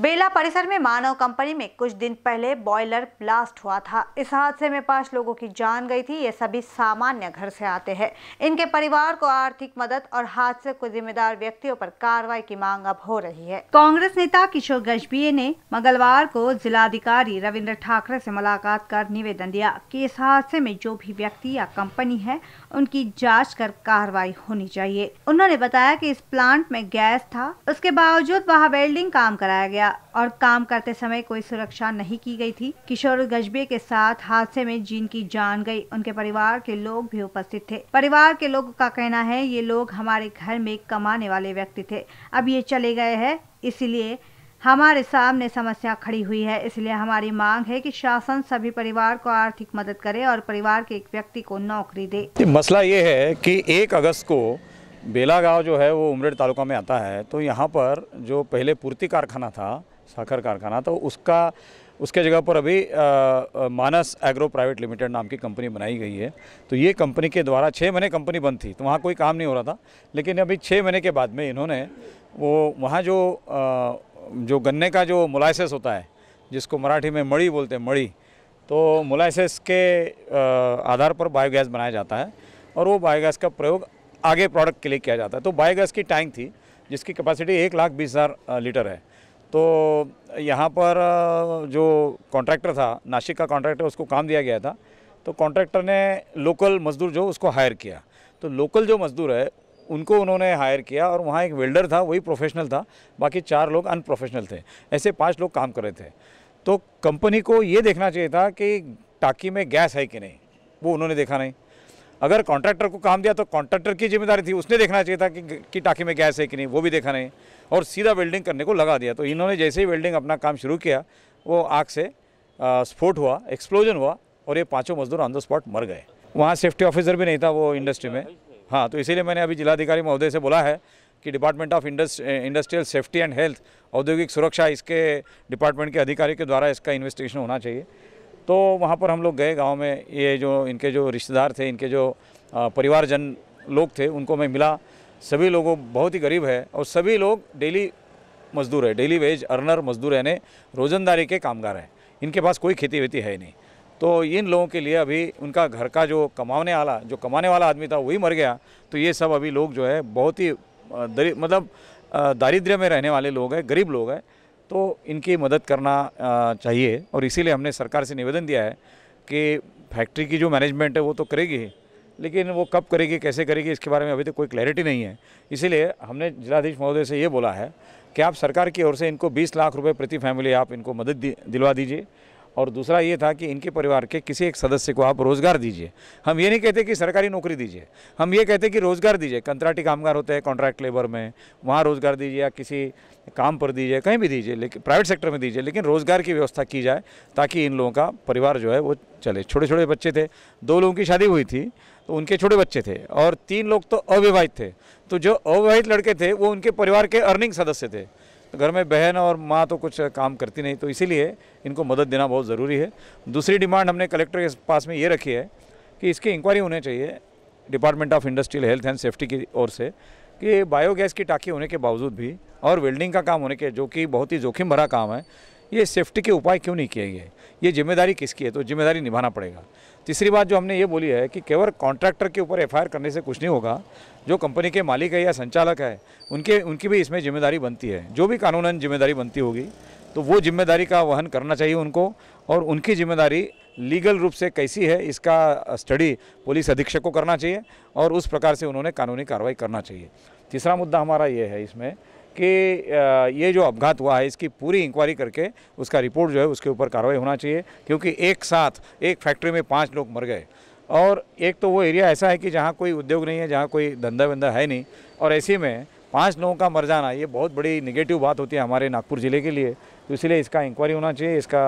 बेला परिसर में मानव कंपनी में कुछ दिन पहले बॉयलर ब्लास्ट हुआ था इस हादसे में पांच लोगों की जान गई थी ये सभी सामान्य घर से आते हैं इनके परिवार को आर्थिक मदद और हादसे को जिम्मेदार व्यक्तियों पर कार्रवाई की मांग अब हो रही है कांग्रेस नेता किशोर गजबीय ने मंगलवार को जिलाधिकारी रविन्द्र ठाकरे ऐसी मुलाकात कर निवेदन दिया की इस हादसे में जो भी व्यक्ति या कंपनी है उनकी जाँच कर कार्रवाई होनी चाहिए उन्होंने बताया की इस प्लांट में गैस था उसके बावजूद वहाँ वेल्डिंग काम कराया गया गया और काम करते समय कोई सुरक्षा नहीं की गई थी किशोर गजबे के साथ हादसे में जीन की जान गई उनके परिवार के लोग भी उपस्थित थे परिवार के लोगों का कहना है ये लोग हमारे घर में कमाने वाले व्यक्ति थे अब ये चले गए हैं इसलिए हमारे सामने समस्या खड़ी हुई है इसलिए हमारी मांग है कि शासन सभी परिवार को आर्थिक मदद करे और परिवार के एक व्यक्ति को नौकरी दे मसला ये है कि एक अगस्त को बेला गाँव जो है वो उमरेड तालुका में आता है तो यहाँ पर जो पहले पूर्ति कारखाना था साखर कारखाना तो उसका उसके जगह पर अभी आ, आ, मानस एग्रो प्राइवेट लिमिटेड नाम की कंपनी बनाई गई है तो ये कंपनी के द्वारा छः महीने कंपनी बंद थी तो वहाँ कोई काम नहीं हो रहा था लेकिन अभी छः महीने के बाद में इन्होंने वो वहाँ जो आ, जो गन्ने का जो मुलायसेस होता है जिसको मराठी में मड़ी बोलते हैं मड़ी तो मुलाइसिस के आधार पर बायोगैस बनाया जाता है और वो बायोगैस का प्रयोग आगे प्रोडक्ट के लिए किया जाता है तो बायोगैस की टैंक थी जिसकी कैपेसिटी एक लाख बीस हज़ार लीटर है तो यहाँ पर जो कॉन्ट्रैक्टर था नासिक का कॉन्ट्रैक्टर उसको काम दिया गया था तो कॉन्ट्रैक्टर ने लोकल मज़दूर जो उसको हायर किया तो लोकल जो मज़दूर है उनको उन्होंने हायर किया और वहाँ एक वेल्डर था वही प्रोफेशनल था बाकी चार लोग अनप्रोफेशनल थे ऐसे पाँच लोग काम कर रहे थे तो कंपनी को ये देखना चाहिए था कि टाकी में गैस है कि नहीं वो उन्होंने देखा नहीं अगर कॉन्ट्रैक्टर को काम दिया तो कॉन्ट्रैक्टर की जिम्मेदारी थी उसने देखना चाहिए था कि, कि टाकी में गैस है कि नहीं वो भी देखा नहीं और सीधा वेल्डिंग करने को लगा दिया तो इन्होंने जैसे ही वेल्डिंग अपना काम शुरू किया वो आग से स्फोट हुआ एक्सप्लोजन हुआ और ये पाँचों मजदूर ऑन द स्पॉट मर गए वहाँ सेफ्टी ऑफिसर भी नहीं था वो इंडस्ट्री में हाँ तो इसीलिए मैंने अभी जिलाधिकारी महोदय से बोला है कि department of industrial safety and health औद्योगिक सुरक्षा इसके डिपार्टमेंट के अधिकारी के द्वारा इसका इन्वेस्टिगेशन होना चाहिए तो वहाँ पर हम लोग गए गांव में ये जो इनके जो रिश्तेदार थे इनके जो परिवारजन लोग थे उनको मैं मिला सभी लोगों बहुत ही गरीब है और सभी लोग डेली मजदूर है डेली वेज अर्नर मजदूर यानी रोजंदारी के कामगार हैं इनके पास कोई खेती वेती है नहीं तो इन लोगों के लिए अभी उनका घर का जो कमाने वाला जो कमाने वाला आदमी था वही मर गया तो ये सब अभी लोग जो है बहुत ही मतलब दारिद्र्य में रहने वाले लोग हैं गरीब लोग हैं तो इनकी मदद करना चाहिए और इसीलिए हमने सरकार से निवेदन दिया है कि फैक्ट्री की जो मैनेजमेंट है वो तो करेगी लेकिन वो कब करेगी कैसे करेगी इसके बारे में अभी तक कोई क्लैरिटी नहीं है इसीलिए हमने जिलाधीश महोदय से ये बोला है कि आप सरकार की ओर से इनको 20 लाख रुपए प्रति फैमिली आप इनको मदद दिलवा दीजिए और दूसरा ये था कि इनके परिवार के किसी एक सदस्य को आप रोज़गार दीजिए हम ये नहीं कहते कि सरकारी नौकरी दीजिए हम ये कहते कि रोज़गार दीजिए कंत्राटी कामगार होते हैं कॉन्ट्रैक्ट लेबर में वहाँ रोज़गार दीजिए या किसी काम पर दीजिए कहीं भी दीजिए लेकिन प्राइवेट सेक्टर में दीजिए लेकिन रोज़गार की व्यवस्था की जाए ताकि इन लोगों का परिवार जो है वो चले छोटे छोटे बच्चे थे दो लोगों की शादी हुई थी तो उनके छोटे बच्चे थे और तीन लोग तो अविवाहित थे तो जो अविवाहित लड़के थे वो उनके परिवार के अर्निंग सदस्य थे तो घर में बहन और माँ तो कुछ काम करती नहीं तो इसीलिए इनको मदद देना बहुत ज़रूरी है दूसरी डिमांड हमने कलेक्टर के पास में ये रखी है कि इसकी इंक्वायरी होनी चाहिए department of industrial health and safety की ओर से कि बायोगैस की टाँकी होने के बावजूद भी और वेल्डिंग का काम होने के जो कि बहुत ही जोखिम भरा काम है ये सेफ्टी के उपाय क्यों नहीं किए गए ये जिम्मेदारी किसकी है तो जिम्मेदारी निभाना पड़ेगा तीसरी बात जो हमने ये बोली है कि केवल कॉन्ट्रैक्टर के ऊपर एफ करने से कुछ नहीं होगा जो कंपनी के मालिक है या संचालक है उनके उनकी भी इसमें जिम्मेदारी बनती है जो भी कानूनन जिम्मेदारी बनती होगी तो वो जिम्मेदारी का वहन करना चाहिए उनको और उनकी जिम्मेदारी लीगल रूप से कैसी है इसका स्टडी पुलिस अधीक्षक को करना चाहिए और उस प्रकार से उन्होंने कानूनी कार्रवाई करना चाहिए तीसरा मुद्दा हमारा ये है इसमें कि ये जो अपघात हुआ है इसकी पूरी इंक्वायरी करके उसका रिपोर्ट जो है उसके ऊपर कार्रवाई होना चाहिए क्योंकि एक साथ एक फैक्ट्री में पाँच लोग मर गए और एक तो वो एरिया ऐसा है कि जहाँ कोई उद्योग नहीं है जहाँ कोई धंधा वंदा है नहीं और ऐसे में पाँच लोगों का मर जाना ये बहुत बड़ी निगेटिव बात होती है हमारे नागपुर ज़िले के लिए तो इसलिए इसका इंक्वायरी होना चाहिए इसका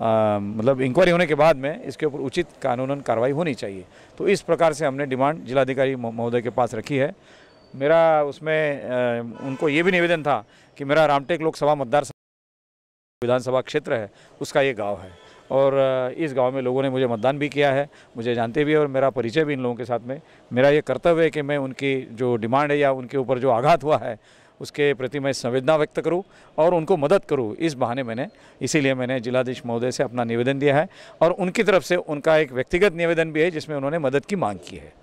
आ, मतलब इंक्वायरी होने के बाद में इसके ऊपर उचित कानूनन कार्रवाई होनी चाहिए तो इस प्रकार से हमने डिमांड जिलाधिकारी महोदय के पास रखी है मेरा उसमें उनको ये भी निवेदन था कि मेरा रामटेक लोकसभा मतदार विधानसभा क्षेत्र है उसका ये गांव है और इस गांव में लोगों ने मुझे मतदान भी किया है मुझे जानते भी है और मेरा परिचय भी इन लोगों के साथ में मेरा ये कर्तव्य है कि मैं उनकी जो डिमांड है या उनके ऊपर जो आघात हुआ है उसके प्रति मैं संवेदना व्यक्त करूं और उनको मदद करूं इस बहाने मैंने इसीलिए मैंने जिलाधीश महोदय से अपना निवेदन दिया है और उनकी तरफ से उनका एक व्यक्तिगत निवेदन भी है जिसमें उन्होंने मदद की मांग की है